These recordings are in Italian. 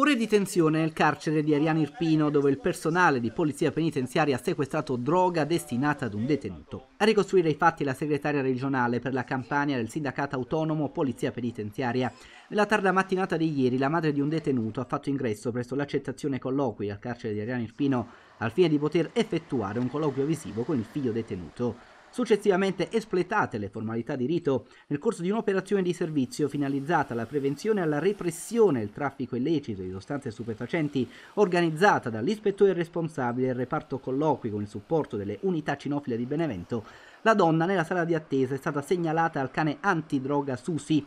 Ore di tensione nel carcere di Ariano Irpino, dove il personale di polizia penitenziaria ha sequestrato droga destinata ad un detenuto. A ricostruire i fatti la segretaria regionale per la campagna del sindacato autonomo Polizia Penitenziaria. Nella tarda mattinata di ieri la madre di un detenuto ha fatto ingresso presso l'accettazione colloqui al carcere di Ariano Irpino al fine di poter effettuare un colloquio visivo con il figlio detenuto. Successivamente espletate le formalità di rito nel corso di un'operazione di servizio finalizzata alla prevenzione e alla repressione del traffico illecito di sostanze stupefacenti organizzata dall'ispettore responsabile del reparto colloqui con il supporto delle unità cinofile di Benevento, la donna nella sala di attesa è stata segnalata al cane antidroga Susi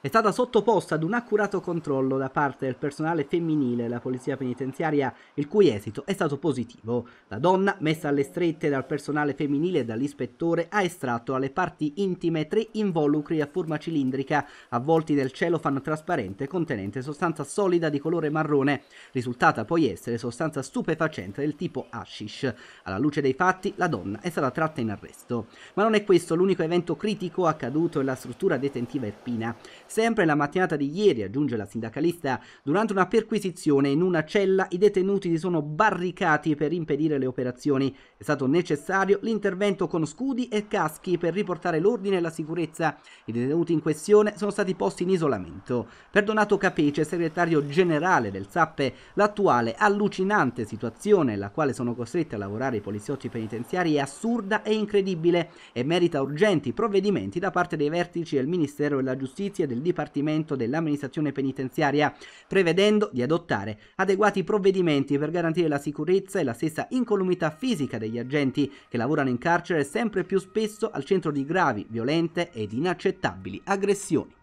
è stata sottoposta ad un accurato controllo da parte del personale femminile della polizia penitenziaria, il cui esito è stato positivo. La donna, messa alle strette dal personale femminile e dall'ispettore, ha estratto alle parti intime tre involucri a forma cilindrica avvolti nel celofan trasparente contenente sostanza solida di colore marrone, risultata poi essere sostanza stupefacente del tipo hashish. Alla luce dei fatti, la donna è stata tratta in arresto. Ma non è questo l'unico evento critico accaduto nella struttura detentiva irpina. Sempre la mattinata di ieri, aggiunge la sindacalista, durante una perquisizione in una cella i detenuti si sono barricati per impedire le operazioni. È stato necessario l'intervento con scudi e caschi per riportare l'ordine e la sicurezza. I detenuti in questione sono stati posti in isolamento. Per Donato Capece, segretario generale del SAPPE, l'attuale allucinante situazione nella quale sono costretti a lavorare i poliziotti penitenziari è assurda e incredibile e merita urgenti provvedimenti da parte dei vertici del Ministero della Giustizia e del del Dipartimento dell'Amministrazione Penitenziaria, prevedendo di adottare adeguati provvedimenti per garantire la sicurezza e la stessa incolumità fisica degli agenti che lavorano in carcere sempre più spesso al centro di gravi, violente ed inaccettabili aggressioni.